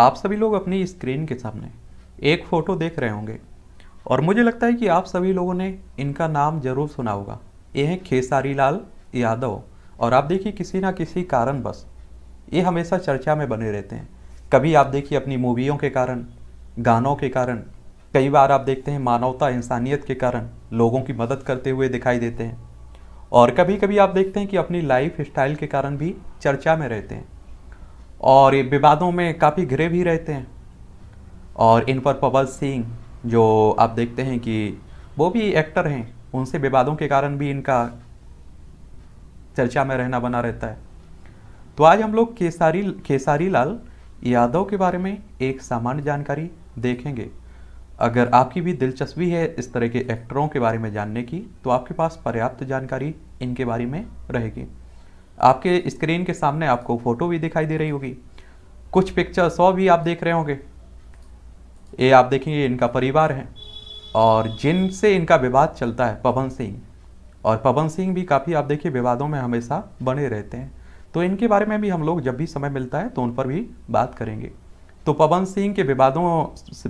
आप सभी लोग अपनी स्क्रीन के सामने एक फ़ोटो देख रहे होंगे और मुझे लगता है कि आप सभी लोगों ने इनका नाम जरूर सुना होगा ये हैं खेसारी लाल यादव और आप देखिए किसी ना किसी कारण बस ये हमेशा चर्चा में बने रहते हैं कभी आप देखिए अपनी मूवियों के कारण गानों के कारण कई बार आप देखते हैं मानवता इंसानियत के कारण लोगों की मदद करते हुए दिखाई देते हैं और कभी कभी आप देखते हैं कि अपनी लाइफ स्टाइल के कारण भी चर्चा में रहते हैं और ये विवादों में काफ़ी घिरे भी रहते हैं और इन पर पवन सिंह जो आप देखते हैं कि वो भी एक्टर हैं उनसे विवादों के कारण भी इनका चर्चा में रहना बना रहता है तो आज हम लोग केसारी केसारी लाल यादव के बारे में एक सामान्य जानकारी देखेंगे अगर आपकी भी दिलचस्पी है इस तरह के एक्टरों के बारे में जानने की तो आपके पास पर्याप्त जानकारी इनके बारे में रहेगी आपके स्क्रीन के सामने आपको फ़ोटो भी दिखाई दे रही होगी कुछ पिक्चर सौ भी आप देख रहे होंगे ये आप देखेंगे इनका परिवार है और जिनसे इनका विवाद चलता है पवन सिंह और पवन सिंह भी काफ़ी आप देखिए विवादों में हमेशा बने रहते हैं तो इनके बारे में भी हम लोग जब भी समय मिलता है तो उन पर भी बात करेंगे तो पवन सिंह के विवादों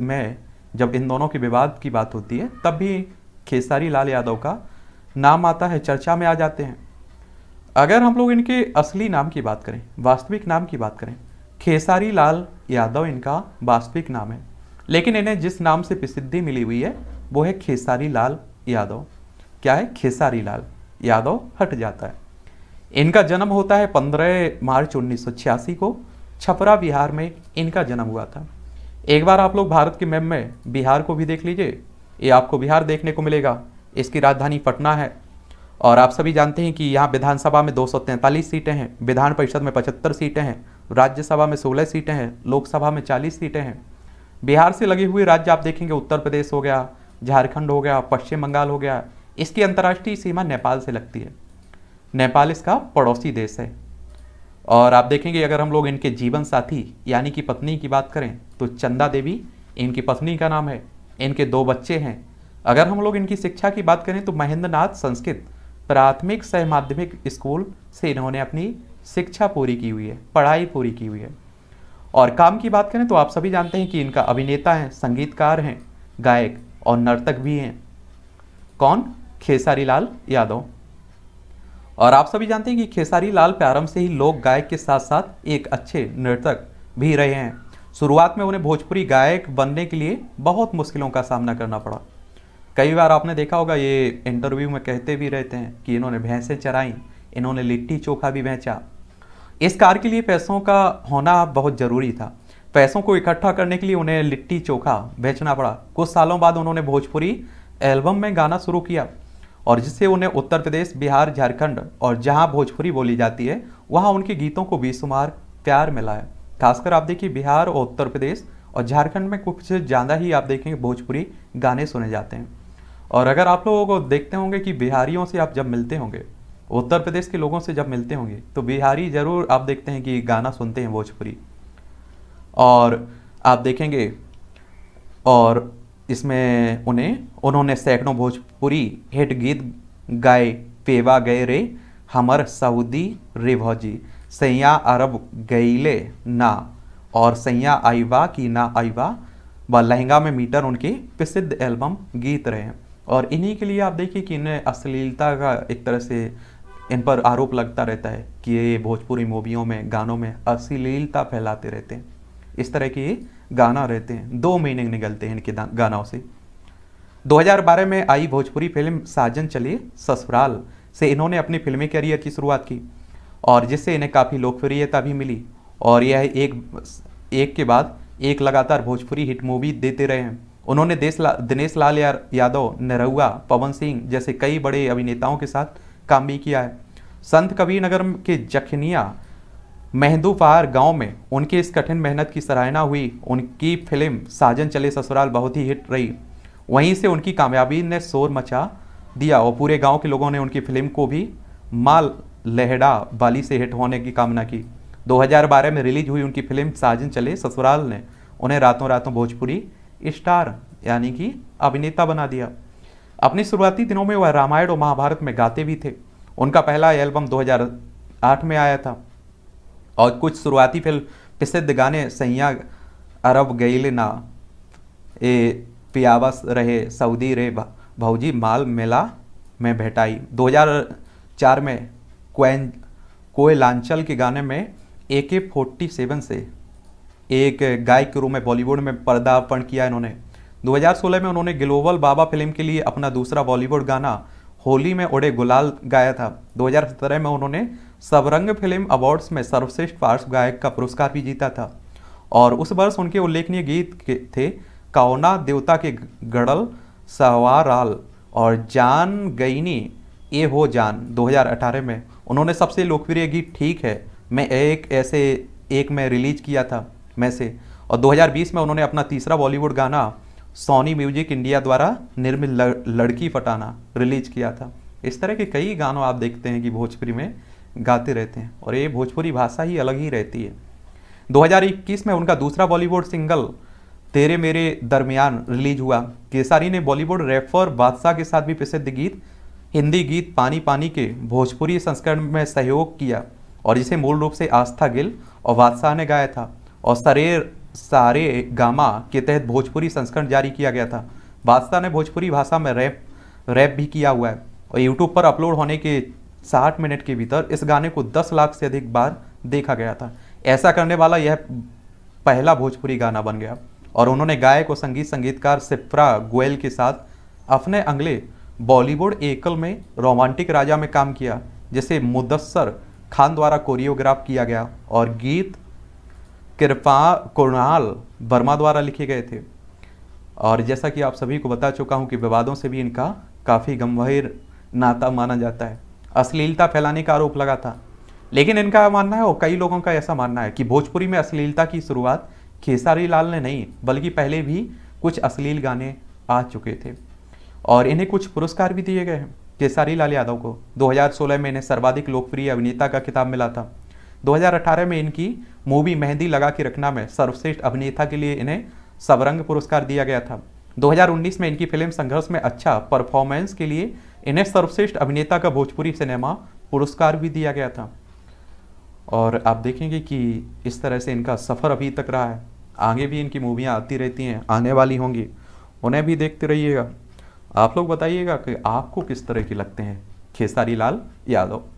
में जब इन दोनों के विवाद की बात होती है तब भी खेसारी लाल यादव का नाम आता है चर्चा में आ जाते हैं अगर हम लोग इनके असली नाम की बात करें वास्तविक नाम की बात करें खेसारी लाल यादव इनका वास्तविक नाम है लेकिन इन्हें जिस नाम से प्रसिद्धि मिली हुई है वो है खेसारी लाल यादव क्या है खेसारी लाल यादव हट जाता है इनका जन्म होता है 15 मार्च 1986 को छपरा बिहार में इनका जन्म हुआ था एक बार आप लोग भारत के मैप में बिहार को भी देख लीजिए ये आपको बिहार देखने को मिलेगा इसकी राजधानी पटना है और आप सभी जानते हैं कि यहाँ विधानसभा में दो सीटें हैं विधान परिषद में पचहत्तर सीटें हैं राज्यसभा में सोलह सीटें हैं लोकसभा में चालीस सीटें हैं बिहार से लगे हुए राज्य आप देखेंगे उत्तर प्रदेश हो गया झारखंड हो गया पश्चिम बंगाल हो गया इसकी अंतर्राष्ट्रीय सीमा नेपाल से लगती है नेपाल इसका पड़ोसी देश है और आप देखेंगे अगर हम लोग इनके जीवन साथी यानी कि पत्नी की बात करें तो चंदा देवी इनकी पत्नी का नाम है इनके दो बच्चे हैं अगर हम लोग इनकी शिक्षा की बात करें तो महेंद्र नाथ संस्कृत प्राथमिक सह माध्यमिक स्कूल से इन्होंने अपनी शिक्षा पूरी की हुई है पढ़ाई पूरी की हुई है और काम की बात करें तो आप सभी जानते हैं कि इनका अभिनेता है संगीतकार हैं गायक और नर्तक भी हैं कौन खेसारी लाल यादव और आप सभी जानते हैं कि खेसारी लाल प्रारंभ से ही लोक गायक के साथ साथ एक अच्छे नर्तक भी रहे हैं शुरुआत में उन्हें भोजपुरी गायक बनने के लिए बहुत मुश्किलों का सामना करना पड़ा कई बार आपने देखा होगा ये इंटरव्यू में कहते भी रहते हैं कि इन्होंने भैंसें चराई इन्होंने लिट्टी चोखा भी बेचा इस कार के लिए पैसों का होना बहुत ज़रूरी था पैसों को इकट्ठा करने के लिए उन्हें लिट्टी चोखा बेचना पड़ा कुछ सालों बाद उन्होंने भोजपुरी एल्बम में गाना शुरू किया और जिससे उन्हें उत्तर प्रदेश बिहार झारखंड और जहां भोजपुरी बोली जाती है वहां उनके गीतों को बेशुमार प्यार मिला है खासकर आप देखिए बिहार और उत्तर प्रदेश और झारखंड में कुछ ज़्यादा ही आप देखेंगे भोजपुरी गाने सुने जाते हैं और अगर आप लोगों को देखते होंगे कि बिहारियों से आप जब मिलते होंगे उत्तर प्रदेश के लोगों से जब मिलते होंगे तो बिहारी ज़रूर आप देखते हैं कि गाना सुनते हैं भोजपुरी और आप देखेंगे और इसमें उन्हें उन्होंने सैकड़ों भोजपुरी हिट गीत गाए पेवा गए रे हमर सऊदी रे भौजी सैया अरब गईले ना और सैया आईवा की ना आईवा व लहंगा में मीटर उनके प्रसिद्ध एल्बम गीत रहे हैं और इन्हीं के लिए आप देखिए कि इन्हें अश्लीलता का एक तरह से इन पर आरोप लगता रहता है कि ये भोजपुरी मूवियों में गानों में अश्लीलता फैलाते रहते हैं इस तरह के गाना रहते हैं दो मीनिंग निकलते हैं इनके गानों से 2012 में आई भोजपुरी फिल्म साजन चले ससुराल से इन्होंने अपने फिल्मी करियर की शुरुआत की और जिससे इन्हें काफ़ी लोकप्रियता भी मिली और यह एक एक के बाद एक लगातार भोजपुरी हिट मूवी देते रहे हैं उन्होंने देश ला, दिनेश लाल यादव नरहुआ पवन सिंह जैसे कई बड़े अभिनेताओं के साथ काम भी किया है संत कबीर नगर के जखनिया महदूफार गांव में उनके इस कठिन मेहनत की सराहना हुई उनकी फिल्म साजन चले ससुराल बहुत ही हिट रही वहीं से उनकी कामयाबी ने शोर मचा दिया और पूरे गांव के लोगों ने उनकी फिल्म को भी माल लहड़ा बाली से हिट होने की कामना की 2012 में रिलीज हुई उनकी फिल्म साजन चले ससुराल ने उन्हें रातों रातों भोजपुरी स्टार यानी कि अभिनेता बना दिया अपने शुरुआती दिनों में वह रामायण और महाभारत में गाते भी थे उनका पहला एल्बम 2008 में आया था और कुछ शुरुआती फिल्म प्रसिद्ध गाने सैया अरब गैल ना ए पियावस रहे सऊदी रे भौजी माल मेला में भेटाई 2004 में कोयलांचल के गाने में ए के फोर्टी सेवन से एक गायक के रूप में बॉलीवुड में पर्दापण किया इन्होंने 2016 में उन्होंने ग्लोबल बाबा फिल्म के लिए अपना दूसरा बॉलीवुड गाना होली में उड़े गुलाल गाया था 2017 में उन्होंने सबरंग फिल्म अवार्ड्स में सर्वश्रेष्ठ पार्श्व गायक का पुरस्कार भी जीता था और उस वर्ष उनके उल्लेखनीय गीत थे कावना देवता के गड़ल सवाराल और जान गईनी ए हो जान 2018 में उन्होंने सबसे लोकप्रिय गीत ठीक है मैं एक ऐसे एक में रिलीज किया था में से और 2020 में उन्होंने अपना तीसरा बॉलीवुड गाना सोनी म्यूजिक इंडिया द्वारा निर्मित लड़की फटाना रिलीज किया था इस तरह के कई गानों आप देखते हैं कि भोजपुरी में गाते रहते हैं और ये भोजपुरी भाषा ही अलग ही रहती है 2021 में उनका दूसरा बॉलीवुड सिंगल तेरे मेरे दरमियान रिलीज हुआ केसारी ने बॉलीवुड रेफर बादशाह के साथ भी प्रसिद्ध गीत हिंदी गीत पानी पानी के भोजपुरी संस्करण में सहयोग किया और जिसे मूल रूप से आस्था गिल और बादशाह ने गाया था और सरे सारे गामा के तहत भोजपुरी संस्करण जारी किया गया था बादशाह ने भोजपुरी भाषा में रैप रैप भी किया हुआ है और यूट्यूब पर अपलोड होने के साठ मिनट के भीतर इस गाने को दस लाख से अधिक बार देखा गया था ऐसा करने वाला यह पहला भोजपुरी गाना बन गया और उन्होंने गायक और संगीत संगीतकार सिप्रा गोयल के साथ अपने अगले बॉलीवुड एकल में रोमांटिक राजा में काम किया जिसे मुदस्सर खान द्वारा कोरियोग्राफ किया गया और गीत कृपा कुणाल वर्मा द्वारा लिखे गए थे और जैसा कि आप सभी को बता चुका हूँ कि विवादों से भी इनका काफ़ी गंभीर नाता माना जाता है अश्लीलता फैलाने का आरोप लगा था लेकिन इनका मानना है और कई लोगों का ऐसा मानना है कि भोजपुरी में अश्लीलता की शुरुआत खेसारी लाल ने नहीं बल्कि पहले भी कुछ अश्लील गाने आ चुके थे और इन्हें कुछ पुरस्कार भी दिए गए हैं केसारी लाल यादव को 2016 में इन्हें सर्वाधिक लोकप्रिय अभिनेता का किताब मिला था 2018 में इनकी मूवी मेहंदी लगा के रखना में सर्वश्रेष्ठ अभिनेता के लिए इन्हें सबरंग पुरस्कार दिया गया था 2019 में इनकी फिल्म संघर्ष में अच्छा परफॉर्मेंस के लिए इन्हें सर्वश्रेष्ठ अभिनेता का भोजपुरी सिनेमा पुरस्कार भी दिया गया था और आप देखेंगे कि इस तरह से इनका सफ़र अभी तक रहा है आगे भी इनकी मूवियाँ आती रहती हैं आने वाली होंगी उन्हें भी देखते रहिएगा आप लोग बताइएगा कि आपको किस तरह के लगते हैं खेसारी लाल यादव